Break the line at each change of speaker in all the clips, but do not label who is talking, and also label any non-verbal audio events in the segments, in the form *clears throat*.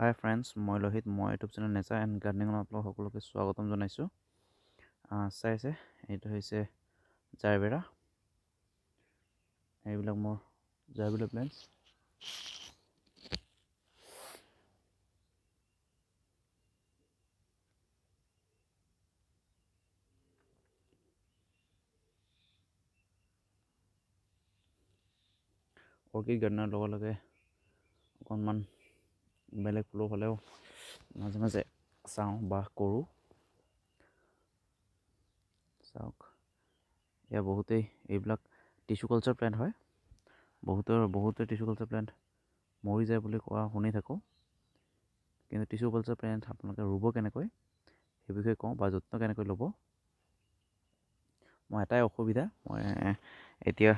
হাই friends মই লোহিত মই YouTube channel nature and গাৰ্ডেনিঙত আপোনালোক সকলোকে স্বাগতম জনাইছোঁ চাইছে এইটো হৈছে জাৰবেৰা এইবিলাক মোৰ জাৰবেৰা প্লেণ্টছ অৰ্কিড গাৰ্ডেনৰ লগে লগে অকণমান বেলেগ ফুলৰ হ'লেও মাজে মাজে চাওঁ বাস কৰোঁ চাওক এয়া বহুতেই এইবিলাক টিচু কালচাৰ প্লেণ্ট হয় বহুতৰ বহুতে টিচু কালচাৰ প্লেণ্ট মৰি যায় বুলি কোৱা শুনি থাকোঁ কিন্তু টিচু কালচাৰ প্লেণ্ট আপোনালোকে ৰুব কেনেকৈ সেই বিষয়ে কওঁ বা যত্ন কেনেকৈ ল'ব মই এটাই অসুবিধা মই এতিয়া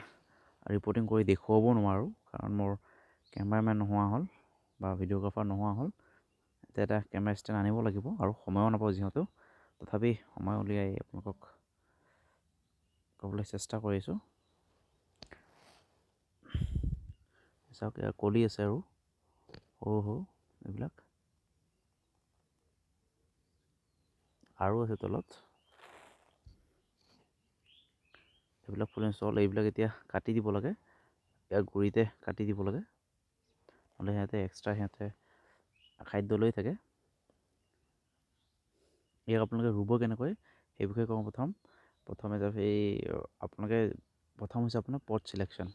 ৰিপৰ্টিং কৰি দেখুৱাব নোৱাৰোঁ কাৰণ মোৰ কেমেৰামেন নোহোৱা হ'ল বা ভিডিঅ'গ্ৰাফাৰ নোহোৱা হ'ল এতিয়া এটা কেমেৰা ষ্টেণ্ড আনিব লাগিব আৰু সময়ো নাপাওঁ যিহেতু তথাপি সময় উলিয়াই আপোনালোকক ক'বলৈ চেষ্টা কৰিছোঁ চাওক ইয়াৰ কলি আছে আৰু সৰু সৰু এইবিলাক আৰু আছে তলত এইবিলাক ফুলি চল এইবিলাক এতিয়া কাটি দিব লাগে ইয়াৰ গুৰিতে কাটি দিব লাগে হ'লে সিহঁতে এক্সট্ৰা সিহঁতে খাদ্য লৈ থাকে ইয়াক আপোনালোকে ৰুব কেনেকৈ সেই বিষয়ে কওঁ প্ৰথম প্ৰথমে এই আপোনালোকে প্ৰথম হৈছে আপোনাৰ পথ ছিলেকশ্যন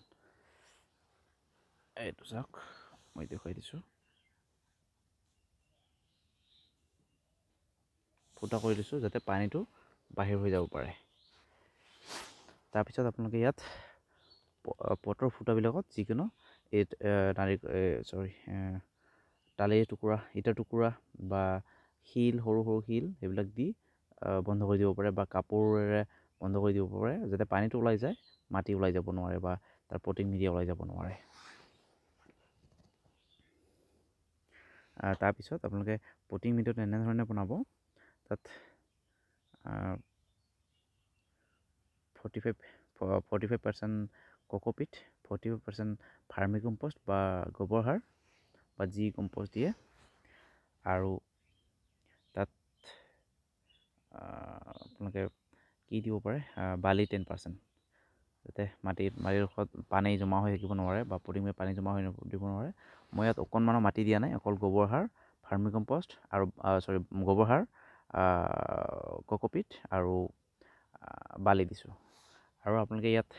এইটো চাওক মই দেখুৱাই দিছোঁ ফুটা কৰি দিছোঁ যাতে পানীটো বাহিৰ হৈ যাব পাৰে তাৰপিছত আপোনালোকে ইয়াত পটৰ ফুটাবিলাকত যিকোনো এই নাৰিকল চৰি তালিৰ টুকুৰা ইটাৰ টুকুৰা বা শিল সৰু সৰু শিল সেইবিলাক দি বন্ধ কৰি দিব পাৰে বা কাপোৰেৰে বন্ধ কৰি দিব পাৰে যাতে পানীটো ওলাই যায় মাটি ওলাই যাব নোৱাৰে বা তাৰ প্ৰটিং মিডিয়া ওলাই যাব নোৱাৰে তাৰপিছত আপোনালোকে প্ৰটিং মিডিয়াটো এনেধৰণে বনাব তাত forty five forty five percent cocopeat forty five percent farm compost বা গোবৰ সাৰ বা যি কম্প'ষ্ট দিয়ে আৰু তাত আপোনালোকে কি দিব পাৰে বালি টেন পাৰ্চেণ্ট যাতে মাটি মাটিৰ পানী জমা হৈ থাকিব নোৱাৰে বা পুটিঙে পানী জমা হৈ দিব নোৱাৰে মই ইয়াত অকণমানো মাটি দিয়া নাই অকল গোবৰ সাৰ ফাৰ্মি কম্প'ষ্ট আৰু চৰি গোবৰ সাৰ ককপিট আৰু বালি দিছোঁ আৰু আপোনালোকে ইয়াত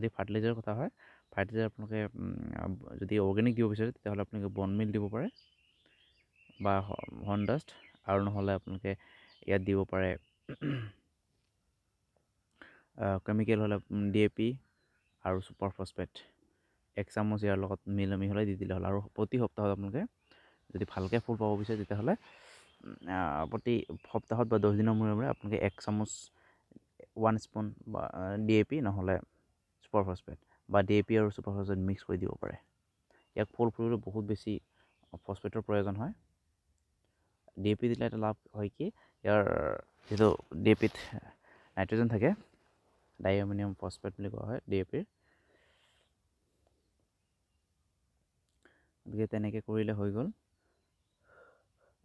যদি ফাৰ্টিলাইজাৰৰ কথা হয় ফাৰ্টিলাইজাৰ আপোনালোকে যদি অৰ্গেনিক দিব বিচাৰে তেতিয়াহ'লে আপোনালোকে বনমিল দিব পাৰে বা হনডাষ্ট আৰু নহ'লে আপোনালোকে ইয়াত দিব পাৰে কেমিকেল হ'লে ডি এ পি আৰু ছুপাৰ ফচফেট এক চামুচ ইয়াৰ লগত মিল আমি হ'লে দি দিলে হ'ল আৰু প্ৰতি সপ্তাহত আপোনালোকে যদি ভালকৈ ফুল পাব বিচাৰে তেতিয়াহ'লে প্ৰতি সপ্তাহত বা দহ দিনৰ মূৰে মূৰে আপোনালোকে এক চামুচ ওৱান স্পুন বা ডি এ পি নহ'লে ফচফেট বা ডি এ পি আৰু ছুপাৰ ছুপাৰফচফেট মিক্স কৰি দিব পাৰে ইয়াক ফুল ফুলিবলৈ বহুত বেছি ফচফেটৰ প্ৰয়োজন হয় ডি এ পি দিলে এটা লাভ হয় কি ইয়াৰ যিটো ডি এ পিত নাইট্ৰজেন থাকে ডাই এমিনিয়াম ফচফেট বুলি কোৱা হয় ডি এ পিৰ গতিকে তেনেকৈ কৰিলে হৈ গ'ল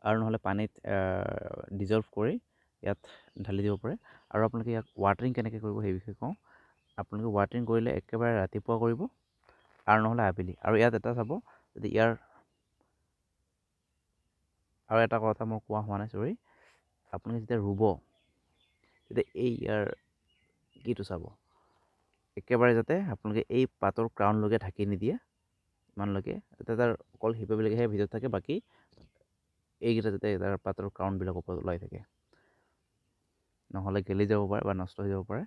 আৰু নহ'লে পানীত ডিজল্ভ কৰি ইয়াত ঢালি দিব পাৰে আৰু আপোনালোকে ইয়াক ৱাটাৰিং কেনেকৈ কৰিব সেই বিষয়ে কওঁ আপোনালোকে ৱাটাৰিং কৰিলে একেবাৰে ৰাতিপুৱা কৰিব আৰু নহ'লে আবেলি আৰু ইয়াত এটা চাব যদি ইয়াৰ আৰু এটা কথা মই কোৱা হোৱা নাই চৰি আপোনালোকে যেতিয়া ৰুব তেতিয়া এই ইয়াৰ কিটো চাব একেবাৰে যাতে আপোনালোকে এই পাতৰ ক্ৰাউনলৈকে ঢাকি নিদিয়ে ইমানলৈকে যাতে তাৰ অকল শিপাবিলাকেহে ভিতৰত থাকে বাকী এইকেইটা যাতে তাৰ পাতৰ ক্ৰাউনবিলাক ওপৰত ওলাই থাকে নহ'লে গেলি যাব পাৰে বা নষ্ট হৈ যাব পাৰে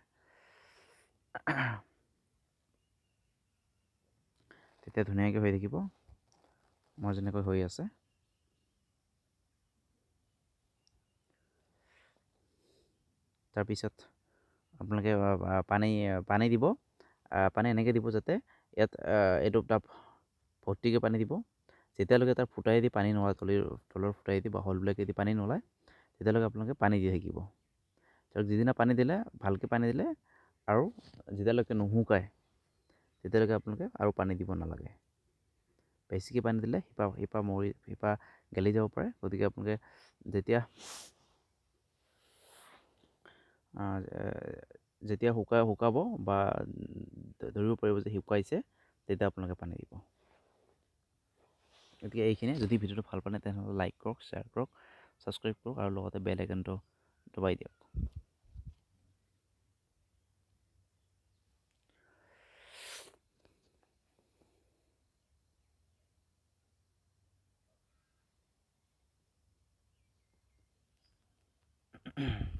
তেতিয়া ধুনীয়াকৈ হৈ থাকিব মই যেনেকৈ হৈ আছে তাৰপিছত আপোনালোকে পানী পানী দিব পানী এনেকৈ দিব যাতে ইয়াত এইটো তাত ভৰ্তিকৈ পানী দিব যেতিয়ালৈকে তাৰ ফুটাই দি পানী নোলায় তলিৰ তলৰ ফুটাই দি বা হলবিলাকেদি পানী নোলায় তেতিয়ালৈকে আপোনালোকে পানী দি থাকিব ধৰক যিদিনা পানী দিলে ভালকৈ পানী দিলে আৰু যেতিয়ালৈকে নুশুকায় তেতিয়ালৈকে আপোনালোকে আৰু পানী দিব নালাগে বেছিকৈ পানী দিলে শিপা শিপা মৰি শিপা গেলি যাব পাৰে গতিকে আপোনালোকে যেতিয়া যেতিয়া শুকাই শুকাব বা ধৰিব পাৰিব যে শুকাইছে তেতিয়া আপোনালোকে পানী দিব গতিকে এইখিনিয়ে যদি ভিডিঅ'টো ভাল পালে তেনেহ'লে লাইক কৰক শ্বেয়াৰ কৰক ছাবস্ক্ৰাইব কৰক আৰু লগতে বেল আইকনটো দবাই দিয়ক mm *clears throat*